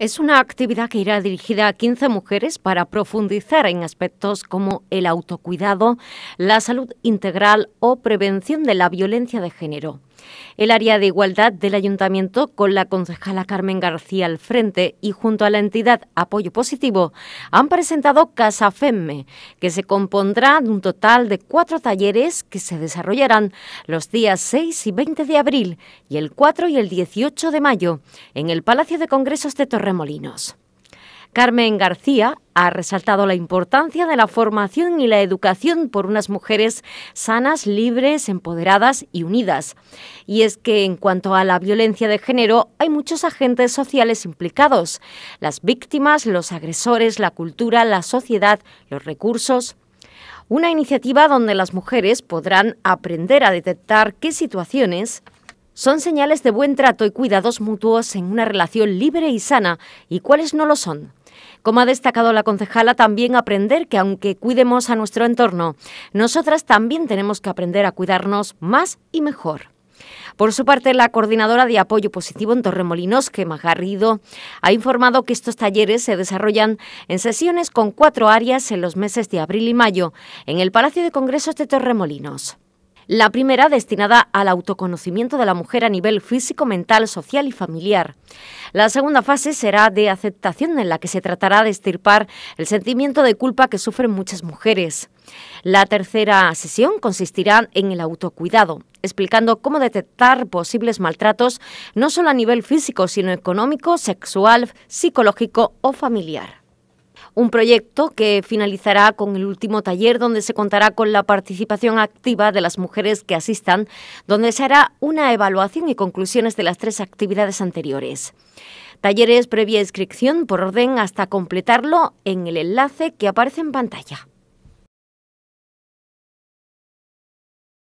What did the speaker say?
Es una actividad que irá dirigida a 15 mujeres para profundizar en aspectos como el autocuidado, la salud integral o prevención de la violencia de género. El área de igualdad del ayuntamiento, con la concejala Carmen García al frente y junto a la entidad Apoyo Positivo, han presentado Casa Femme, que se compondrá de un total de cuatro talleres que se desarrollarán los días 6 y 20 de abril y el 4 y el 18 de mayo en el Palacio de Congresos de Torremolinos. Carmen García ha resaltado la importancia de la formación y la educación por unas mujeres sanas, libres, empoderadas y unidas. Y es que en cuanto a la violencia de género hay muchos agentes sociales implicados, las víctimas, los agresores, la cultura, la sociedad, los recursos, una iniciativa donde las mujeres podrán aprender a detectar qué situaciones son señales de buen trato y cuidados mutuos en una relación libre y sana y cuáles no lo son. Como ha destacado la concejala, también aprender que aunque cuidemos a nuestro entorno, nosotras también tenemos que aprender a cuidarnos más y mejor. Por su parte, la coordinadora de apoyo positivo en Torremolinos, que Garrido, ha informado que estos talleres se desarrollan en sesiones con cuatro áreas en los meses de abril y mayo en el Palacio de Congresos de Torremolinos. La primera destinada al autoconocimiento de la mujer a nivel físico, mental, social y familiar. La segunda fase será de aceptación en la que se tratará de estirpar el sentimiento de culpa que sufren muchas mujeres. La tercera sesión consistirá en el autocuidado, explicando cómo detectar posibles maltratos no solo a nivel físico, sino económico, sexual, psicológico o familiar un proyecto que finalizará con el último taller donde se contará con la participación activa de las mujeres que asistan, donde se hará una evaluación y conclusiones de las tres actividades anteriores. Talleres previa inscripción por orden hasta completarlo en el enlace que aparece en pantalla.